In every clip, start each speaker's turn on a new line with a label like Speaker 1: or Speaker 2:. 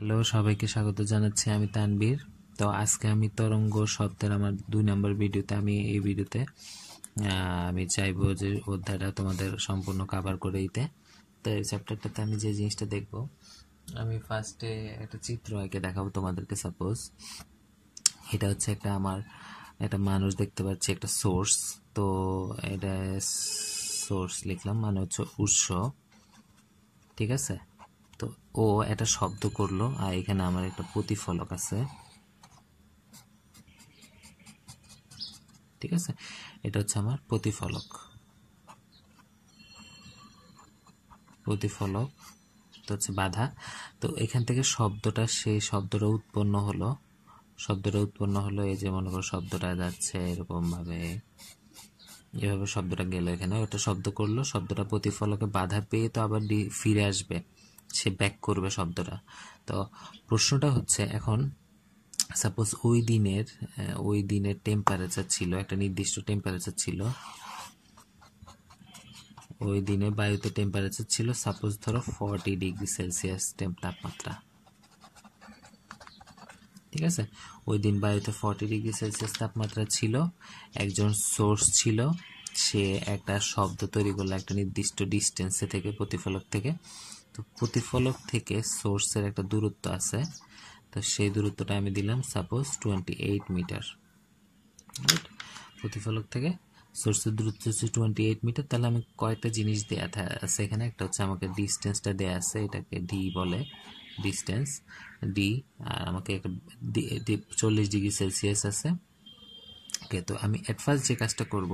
Speaker 1: hello সবাইকে স্বাগত জানাচ্ছি আমি তানবীর তো আজকে আমি তরঙ্গ শব্দের আমার দুই নম্বর ভিডিওতে আমি এই ভিডিওতে আমি চাইবো যে অধ্যায়টা তোমাদের সম্পূর্ণ কাভার করে দিতে তো এই চ্যাপ্টারটাতে আমি যে জিনিসটা দেখব আমি ফার্স্টে একটা চিত্র আগে দেখাবো তোমাদেরকে সাপোজ এটা হচ্ছে একটা আমার একটা মানুষ দেখতে পাচ্ছি একটা সোর্স তো এটা সোর্স লিখলাম মানে হচ্ছে উৎস ঠিক আছে তো ও একটা শব্দ করলো আর এখানে আমার একটা প্রতিফলক আছে ঠিক আছে এটা হচ্ছে আমার প্রতিফলক প্রতিফলক তো হচ্ছে বাধা তো এখান থেকে শব্দটা সেই শব্দটা উৎপন্ন হলো শব্দটা উৎপন্ন হলো এই যে মনে করো শব্দটা যাচ্ছে এরকমভাবে এভাবে শব্দটা গেল এখানে ওটা শব্দ করলো শব্দটা প্রতিফলকে বাধা পেয়ে তো আবার ফিরে আসবে সে ব্যাক করবে শব্দটা তো প্রশ্নটা হচ্ছে এখন সাপোজ ওই দিনের ওই দিনের টেম্পারেচার ছিল একটা নির্দিষ্ট টেম্পারেচার ছিল ওই দিনে বায়ুতে টেম্পারেচার ছিল সাপোজ ধরো ফর্টি ডিগ্রি সেলসিয়াস তাপমাত্রা ঠিক আছে ওই দিন বায়ুতে ফর্টি ডিগ্রি সেলসিয়াস তাপমাত্রা ছিল একজন সোর্স ছিল সে একটা শব্দ তৈরি করলো একটা নির্দিষ্ট ডিস্টেন্সে থেকে প্রতিফলক থেকে তো প্রতিফলক থেকে সোর্সের একটা দূরত্ব আছে তো সেই দূরত্বটা আমি দিলাম সাপোজ টোয়েন্টি এইট মিটার প্রতিফলক থেকে সোর্সের দূরত্ব হচ্ছে টোয়েন্টি এইট মিটার তাহলে আমি কয়েকটা জিনিস দেওয়া আছে এখানে একটা হচ্ছে আমাকে ডিস্টেন্সটা দেওয়া আছে এটাকে ডি বলে ডিস্টেন্স ডি আর আমাকে চল্লিশ ডিগ্রি সেলসিয়াস আছে ওকে তো আমি অ্যাট যে কাজটা করব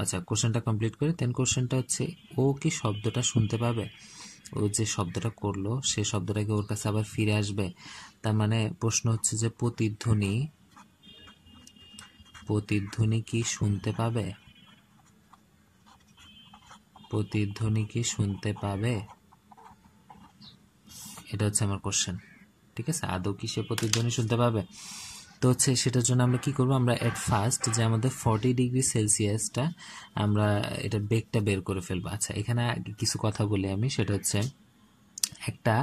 Speaker 1: আচ্ছা কোশ্চেনটা কমপ্লিট করে দেন কোশ্চেনটা হচ্ছে ও কি শব্দটা শুনতে পাবে ও যে শব্দটা করলো সে শব্দটাকে ওর কাছে আবার ফিরে আসবে তার মানে প্রশ্ন হচ্ছে যে প্রতিধ্বনি প্রতিধ্বনি কি শুনতে পাবে প্রতিধ্বনি কি শুনতে পাবে এটা হচ্ছে আমার কোশ্চেন ঠিক আছে আদৌ কি সে প্রতিধ্বনি শুনতে পাবে তো হচ্ছে সেটার জন্য আমরা কি করব আমরা অ্যাট ফার্স্ট যে আমাদের ফর্টি ডিগ্রি সেলসিয়াসটা আমরা এটা বেগটা বের করে ফেলবো আচ্ছা এখানে কিছু কথা বলি আমি সেটা হচ্ছে একটা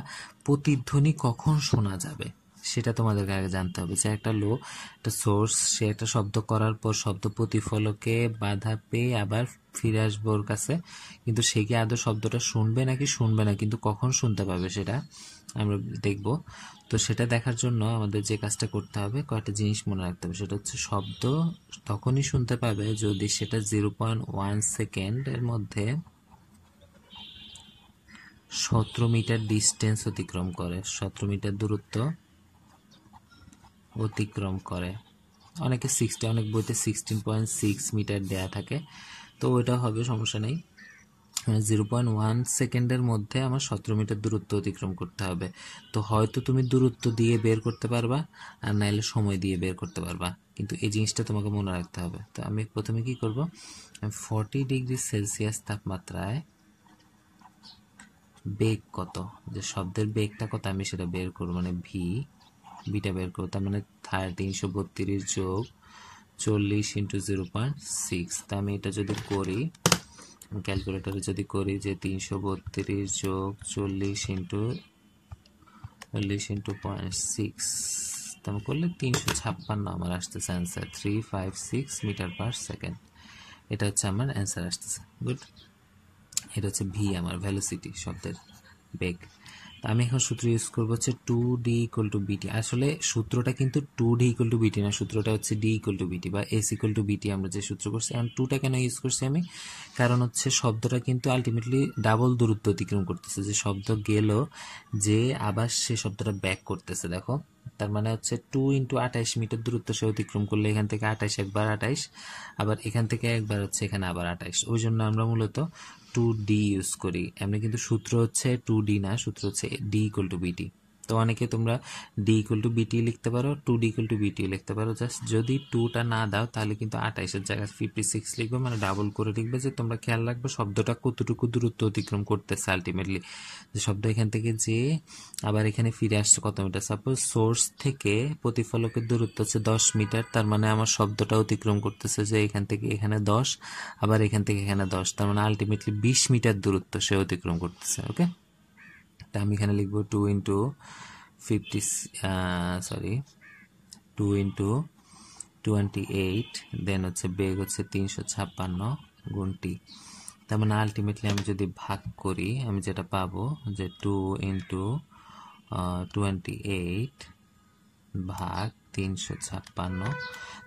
Speaker 1: প্রতিধ্বনি কখন শোনা যাবে সেটা তোমাদেরকে আগে জানতে হবে যে একটা লো একটা সোর্স সে একটা শব্দ করার পর শব্দ প্রতিফলকে বাধা পেয়ে আবার ফিরে আসবো ওর কাছে কিন্তু সে কি আদৌ শব্দটা শুনবে নাকি শুনবে না কিন্তু কখন শুনতে পাবে সেটা আমরা দেখব তো সেটা দেখার জন্য আমাদের যে কাজটা করতে হবে কয়েকটা জিনিস মনে রাখতে হবে সেটা হচ্ছে শব্দ তখনই শুনতে পাবে যদি সেটা জিরো পয়েন্ট ওয়ান সেকেন্ডের মধ্যে সতেরো মিটার ডিস্টেন্স অতিক্রম করে সতেরো মিটার দূরত্ব অতিক্রম করে অনেকে সিক্সটি অনেক বইতে সিক্সটিন পয়েন্ট সিক্স মিটার দেয়া থাকে তো ওইটা হবে সমস্যা নেই জিরো পয়েন্ট ওয়ান সেকেন্ডের মধ্যে আমার সতেরো মিটার দূরত্ব অতিক্রম করতে হবে তো হয়তো তুমি দূরত্ব দিয়ে বের করতে পারবা আর নাইলে সময় দিয়ে বের করতে পারবা কিন্তু এই জিনিসটা তোমাকে মনে রাখতে হবে তো আমি প্রথমে কি করব ফর্টি ডিগ্রি সেলসিয়াস তাপমাত্রায় বেগ কত যে শব্দের বেগটা কত আমি সেটা বের করবো মানে ভি বিটা বের করো তার মানে তিনশো বত্রিশ যোগ চল্লিশ ইন্টু জিরো পয়েন্ট সিক্স তা আমি এটা যদি করি ক্যালকুলেটারে যদি করি যে তিনশো বত্রিশ যোগ চল্লিশ ইন্টু চল্লিশ ইন্টু পয়েন্ট সিক্স তা আমি করলে তিনশো ছাপ্পান্ন আমার আসতেছে answer three five six metre per second এটা হচ্ছে আমার অ্যান্সার আসতেছে গুড এটা হচ্ছে ভি আমার ভ্যালোসিটি শব্দের বেগ তো আমি এখন সূত্র ইউজ করবো হচ্ছে টু ডি ইকুয়াল টু বিটি আসলে সূত্রটা কিন্তু টু ডি ইকুয়াল টু বিটি না সূত্রটা হচ্ছে ডি ইকুয়াল টু বিটি বা এস ইকুয়াল টু বিটি আমরা যে সূত্র করছি এখন টুটা কেন ইউজ করছি আমি কারণ হচ্ছে শব্দটা কিন্তু আলটিমেটলি ডাবল দূরত্ব অতিক্রম করতেছে যে শব্দ গেল যে আবার সে শব্দটা ব্যাক করতেছে দেখো তার মানে হচ্ছে টু ইন্টু আঠাইশ মিটার দূরত্ব সে অতিক্রম করলে এখান থেকে আঠাইশ একবার আঠাইশ আবার এখান থেকে একবার হচ্ছে এখানে আবার আঠাইশ ওই জন্য আমরা মূলত টু ডি ইউজ করি এমনি কিন্তু সূত্র হচ্ছে টু ডি না সূত্র হচ্ছে ডি ইকুয়াল টু বিটি তো অনেকে তোমরা ডি ইকুয়াল টু বিটি লিখতে পারো টু ডি ইকুয়াল টু বিটি লিখতে পারো জাস্ট যদি টুটা না দাও তাহলে কিন্তু আঠাইশের জায়গায় ফিফটি সিক্স লিখবে মানে ডাবল করে লিখবে যে তোমরা খেয়াল রাখবে শব্দটা কতটুকু দূরত্ব অতিক্রম করতেছে আলটিমেটলি যে শব্দ এখান থেকে যে আবার এখানে ফিরে আসছে কত মিটার সাপোজ সোর্স থেকে প্রতিফলকের দূরত্ব হচ্ছে দশ মিটার তার মানে আমার শব্দটা অতিক্রম করতেছে যে এখান থেকে এখানে দশ আবার এখান থেকে এখানে দশ তার মানে আলটিমেটলি বিশ মিটার দূরত্ব সে অতিক্রম করতেছে ওকে তা আমি এখানে লিখব two into fifty sorry two into twenty eight then হচ্ছে বেগ হচ্ছে তিনশো ছাপ্পান্ন গুণটি তার মানে আলটিমেটলি আমি যদি ভাগ করি আমি যেটা পাবো যে টু ইন্টু টোয়েন্টি এইট ভাগ তিনশো ছাপ্পান্ন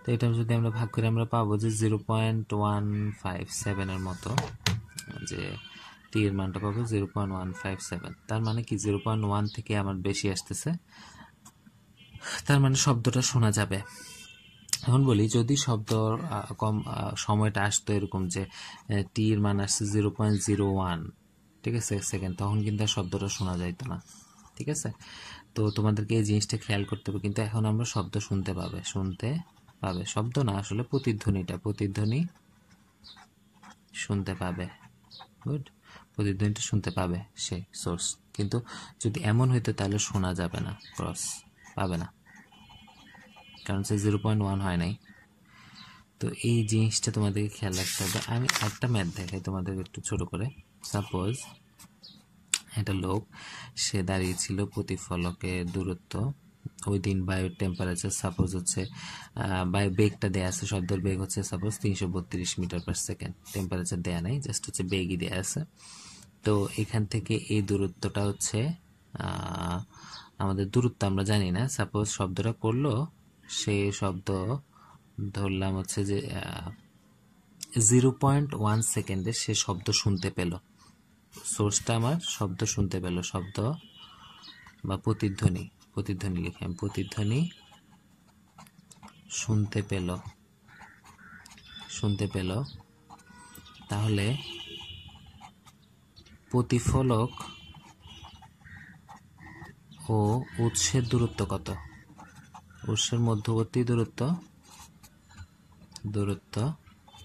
Speaker 1: তো এটা যদি আমরা ভাগ করে আমরা পাবো যে জিরো পয়েন্ট ওয়ান ফাইভ সেভেনের মতো যে টি এর মানটা পাবো zero point one five seven তার মানে কি জিরো পয়েন্ট ওয়ান থেকে আমার বেশি আসতেছে তার মানে শব্দটা শোনা যাবে এখন বলি যদি শব্দ কম সময়টা আসতো এরকম যে টি এর মান আসছে জিরো পয়েন্ট জিরো ওয়ান ঠিক আছে সেকেন্ড তখন কিন্তু শব্দটা শোনা যাইতো না ঠিক আছে তো তোমাদেরকে এই জিনিসটা খেয়াল করতে হবে কিন্তু এখন আমরা শব্দ শুনতে পাবে শুনতে পাবে শব্দ না আসলে প্রতিধ্বনিটা প্রতিধ্বনি শুনতে পাবে গুড প্রতিধ্বনিটা শুনতে পাবে সে সোর্স কিন্তু যদি এমন হইতো তাহলে শোনা যাবে না ক্রস পাবে না কারণ সে জিরো পয়েন্ট ওয়ান হয় নাই তো এই জিনিসটা তোমাদেরকে খেয়াল রাখতে হবে আমি একটা ম্যাথ দেখাই তোমাদেরকে একটু ছোট করে সাপোজ একটা লোক সে দাঁড়িয়েছিল প্রতিফলকের দূরত্ব উইদিন বায়ু টেম্পারেচার সাপোজ হচ্ছে বায়ু বেগটা দেওয়া আছে শব্দের বেগ হচ্ছে সাপোজ তিনশো বত্রিশ মিটার পার সেকেন্ড টেম্পারেচার দেয়া নাই জাস্ট হচ্ছে বেগই দেওয়া আছে তো এখান থেকে এই দূরত্বটা হচ্ছে আমাদের দূরত্ব আমরা জানি না সাপোজ শব্দটা করলো সে শব্দ ধরলাম হচ্ছে যে জিরো পয়েন্ট ওয়ান সেকেন্ডে সে শব্দ শুনতে পেল সোর্সটা আমার শব্দ শুনতে পেল শব্দ বা প্রতিধ্বনি প্রতিধ্বনি লিখে প্রতিধ্বনি শুনতে পেল শুনতে পেল তাহলে প্রতিফলক ও উৎসের দূরত্ব কত উৎসের মধ্যবর্তী দূরত্ব দূরত্ব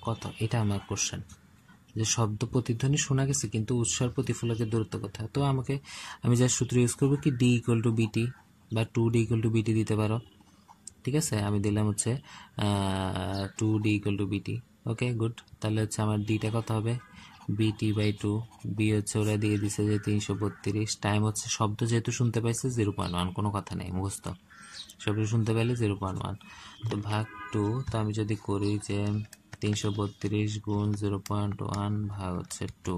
Speaker 1: কত এটা আমার কোশ্চেন যে শব্দ প্রতিধ্বনি শোনা গেছে কিন্তু উৎসর প্রতিফলকের দূরত্ব কথা তো আমাকে আমি যা সূত্র ইউজ করবো কি ডি ইকুয়াল টু বিটি বা টু ডি ইকুয়াল টু বিটি দিতে পারো ঠিক আছে আমি দিলাম হচ্ছে টু ডি ইকুয়াল টু বিটি ওকে গুড তাহলে হচ্ছে আমার ডিটা কত হবে বিটি বাই টু বি হচ্ছে ওরা দিয়ে দিছে যে তিনশো বত্রিশ টাইম হচ্ছে শব্দ যেহেতু শুনতে পাইছে জিরো পয়েন্ট ওয়ান কোনো কথা নেই মুখস্ত শব্দ শুনতে পাইলে জিরো পয়েন্ট ওয়ান তো ভাগ টু তো আমি যদি করি যে তিনশো বত্রিশ গুণ জিরো পয়েন্ট ওয়ান ভাগ হচ্ছে টু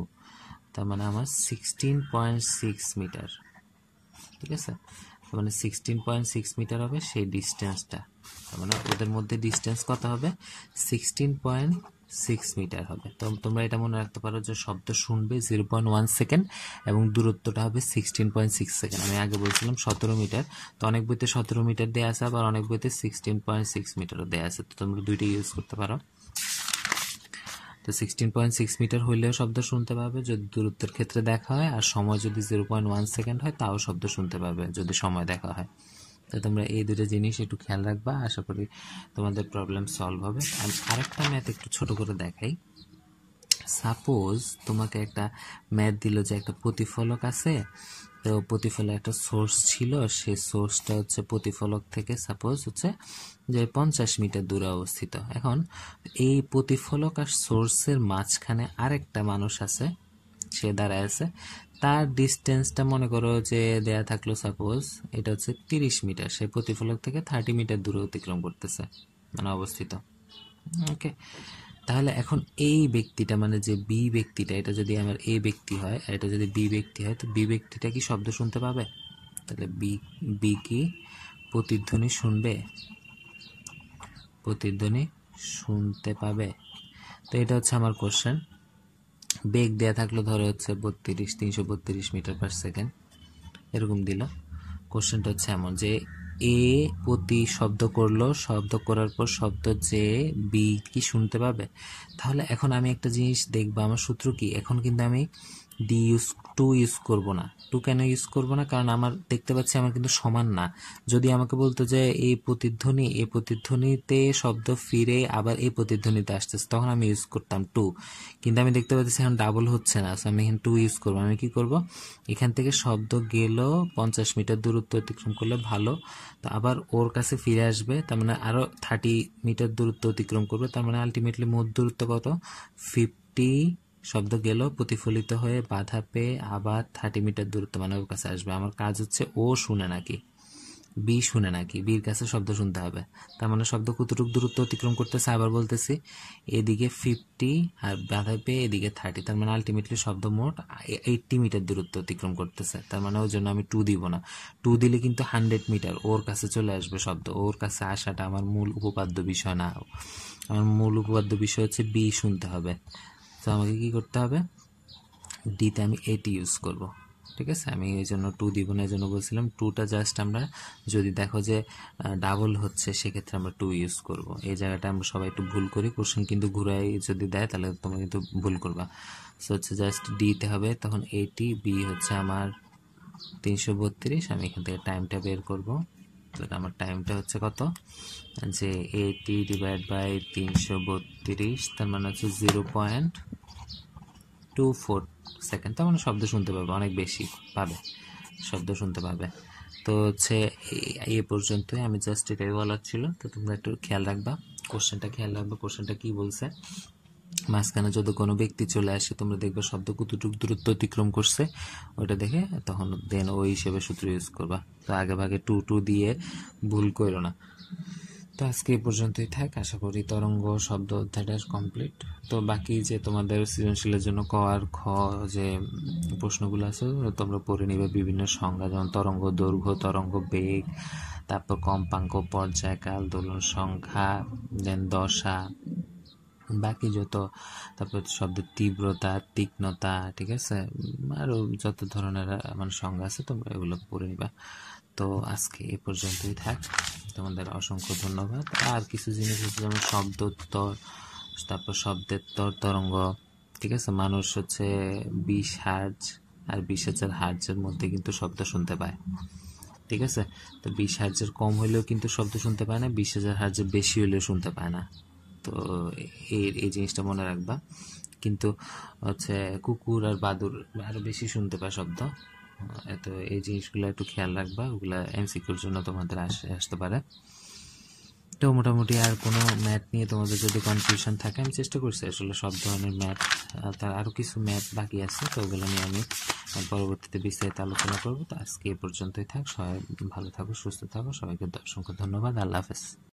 Speaker 1: তার মানে আমার সিক্সটিন পয়েন্ট সিক্স মিটার ঠিক আছে মানে সিক্সটিন পয়েন্ট সিক্স মিটার হবে সেই ডিস্টেন্সটা তার মানে ওদের মধ্যে ডিস্টেন্স কত হবে সিক্সটিন পয়েন্ট সিক্স মিটার হবে তো তোমরা এটা মনে রাখতে পারো যে শব্দ শুনবে জিরো পয়েন্ট ওয়ান সেকেন্ড এবং দূরত্বটা হবে সিক্সটিন পয়েন্ট সিক্স সেকেন্ড আমি আগে বলছিলাম সতেরো মিটার তো অনেক বইতে সতেরো মিটার দেওয়া আছে আবার অনেক বইতে সিক্সটিন পয়েন্ট সিক্স মিটারও দেওয়া আছে তো তোমরা দুইটাই ইউজ করতে পারো তো সিক্সটিন পয়েন্ট সিক্স মিটার হইলেও শব্দ শুনতে পাবে যদি দূরত্বের ক্ষেত্রে দেখা হয় আর সময় যদি জিরো পয়েন্ট ওয়ান সেকেন্ড হয় তাও শব্দ শুনতে পাবে যদি সময় দেখা হয় তো তোমরা এই দুটো জিনিস একটু খেয়াল রাখবা আশা করি তোমাদের প্রবলেম সলভ হবে আর আরেকটা ম্যাথ একটু ছোট করে দেখাই সাপোজ তোমাকে একটা ম্যাথ দিল যে একটা প্রতিফলক আছে তো প্রতিফলের একটা সোর্স ছিল সেই সোর্সটা হচ্ছে প্রতিফলক থেকে সাপোজ হচ্ছে যে পঞ্চাশ মিটার দূরে অবস্থিত এখন এই প্রতিফলক আর সোর্সের মাঝখানে আরেকটা মানুষ আছে সে দাঁড়ায় আছে তার ডিস্টেন্সটা মনে করো যে দেয়া থাকলো সাপোজ এটা হচ্ছে তিরিশ মিটার সে প্রতিফলক থেকে থার্টি মিটার দূরে অতিক্রম করতেছে মানে অবস্থিত ওকে তাহলে এখন এই ব্যক্তিটা মানে যে বি ব্যক্তিটা এটা যদি আমার এ ব্যক্তি হয় আর এটা যদি বি ব্যক্তি হয় তো বি ব্যক্তিটা কি শব্দ শুনতে পাবে তাহলে বি বি কি প্রতিধ্বনি শুনবে প্রতিধ্বনি শুনতে পাবে তো এটা হচ্ছে আমার কোশ্চেন বেগ দেয়া থাকলো ধরো হচ্ছে বত্রিশ তিনশো বত্রিশ মিটার পার সেকেন্ড এরকম দিল কোশ্চেনটা হচ্ছে এমন যে এ প্রতি শব্দ করলো শব্দ করার পর শব্দ যে বি কি শুনতে পাবে তাহলে এখন আমি একটা জিনিস দেখবো আমার সূত্র কি এখন কিন্তু আমি ডি ইউজ টু ইউজ করব না টু কেন ইউজ করব না কারণ আমার দেখতে পাচ্ছি আমার কিন্তু সমান না যদি আমাকে বলতো যে এই প্রতিধ্বনি এই প্রতিধ্বনিতে শব্দ ফিরে আবার এই প্রতিধ্বনিতে আসতেছে তখন আমি ইউজ করতাম টু কিন্তু আমি দেখতে পাচ্ছি এখন ডাবল হচ্ছে না সো আমি এখানে টু ইউজ করবো আমি কি করব এখান থেকে শব্দ গেল পঞ্চাশ মিটার দূরত্ব অতিক্রম করলে ভালো তো আবার ওর কাছে ফিরে আসবে তার মানে আরও থার্টি মিটার দূরত্ব অতিক্রম করবে তার মানে আলটিমেটলি মোট দূরত্ব কত ফিফটি শব্দ গেল প্রতিফলিত হয়ে বাধা পেয়ে আবার থার্টি মিটার দূরত্ব মানবের কাছে আসবে আমার কাজ হচ্ছে ও শুনে নাকি বি শুনে নাকি বির কাছে শব্দ শুনতে হবে তার মানে শব্দ কতটুক দূরত্ব অতিক্রম করতেছে আবার বলতেছি এদিকে ফিফটি আর বাধা পেয়ে এদিকে থার্টি তার মানে আলটিমেটলি শব্দ মোট এইটটি মিটার দূরত্ব অতিক্রম করতেছে তার মানে ওই জন্য আমি টু দিব না টু দিলে কিন্তু হান্ড্রেড মিটার ওর কাছে চলে আসবে শব্দ ওর কাছে আসাটা আমার মূল উপপাদ্য বিষয় না আমার মূল উপপাদ্য বিষয় হচ্ছে বি শুনতে হবে তো আমাকে কি করতে হবে ডিতে আমি এটি ইউজ করব ঠিক আছে আমি এই জন্য টু দ্বিগুণের জন্য বলছিলাম টুটা জাস্ট আমরা যদি দেখো যে ডাবল হচ্ছে সেক্ষেত্রে আমরা টু ইউজ করব এই জায়গাটা আমরা সবাই একটু ভুল করি কোশ্চেন কিন্তু ঘুরাই যদি দেয় তাহলে তোমরা কিন্তু ভুল করবা সো হচ্ছে জাস্ট ডিতে হবে তখন এটি বি হচ্ছে আমার তিনশো বত্রিশ আমি এখান থেকে টাইমটা বের করবো তাহলে আমার টাইমটা হচ্ছে কত যে এইটি ডিভাইড বাই তিনশো বত্রিশ তার মানে হচ্ছে zero point two four second তার মানে শব্দ শুনতে পাবে অনেক বেশি পাবে শব্দ শুনতে পাবে তো হচ্ছে এ পর্যন্তই আমি জাস্ট এটাই বলার ছিল তো তোমরা একটু খেয়াল রাখবা কোশ্চেনটা খেয়াল রাখবে কোশ্চেনটা কী বলছে মাঝখানে যদি কোনো ব্যক্তি চলে আসে তোমরা দেখবে শব্দ কতটুকু দূরত্ব অতিক্রম করছে ওইটা দেখে তখন দেন ওই হিসেবে সূত্র ইউজ করবা তো আগে ভাগে টু টু দিয়ে ভুল করো না তো আজকে এই পর্যন্তই থাক আশা করি তরঙ্গ শব্দ অধ্যায়টা কমপ্লিট তো বাকি যে তোমাদের সৃজনশীলের জন্য ক আর খ যে প্রশ্নগুলো আছে তোমরা পড়ে নিবে বিভিন্ন সংজ্ঞা যেমন তরঙ্গ দৈর্ঘ্য তরঙ্গ বেগ তারপর কম্পাঙ্ক পর্যায়কাল দোলন সংখ্যা দেন দশা বাকি যত তারপর শব্দের তীব্রতা তীক্ষ্ণতা ঠিক আছে আরও যত ধরনের মানে সংজ্ঞা আছে তোমরা এগুলো পড়ে নিবা তো আজকে এ পর্যন্তই থাক তোমাদের অসংখ্য ধন্যবাদ আর কিছু জিনিস হচ্ছে যেমন শব্দোত্তর তারপর শব্দের তর তরঙ্গ ঠিক আছে মানুষ হচ্ছে বিশ হার্জ আর বিশ হাজার হার্জের মধ্যে কিন্তু শব্দ শুনতে পায় ঠিক আছে তো বিশ হার্জের কম হলেও কিন্তু শব্দ শুনতে পায় না বিশ হাজার হার্জের বেশি হলেও শুনতে পায় না তো এই এই জিনিসটা মনে রাখবা কিন্তু হচ্ছে কুকুর আর বাদুর আরও বেশি শুনতে পায় শব্দ তো এই জিনিসগুলো একটু খেয়াল রাখবা ওগুলো এমসিকিউর জন্য তোমাদের আসে আসতে পারে তো মোটামুটি আর কোনো ম্যাথ নিয়ে তোমাদের যদি কনফিউশন থাকে আমি চেষ্টা করছি আসলে সব ধরনের ম্যাথ তার আরও কিছু ম্যাথ বাকি আছে তো ওগুলো নিয়ে আমি পরবর্তীতে বিস্তারিত আলোচনা করবো তো আজকে এ পর্যন্তই থাক সবাই ভালো থাকো সুস্থ থাকো সবাইকে অসংখ্য ধন্যবাদ আল্লাহ হাফেজ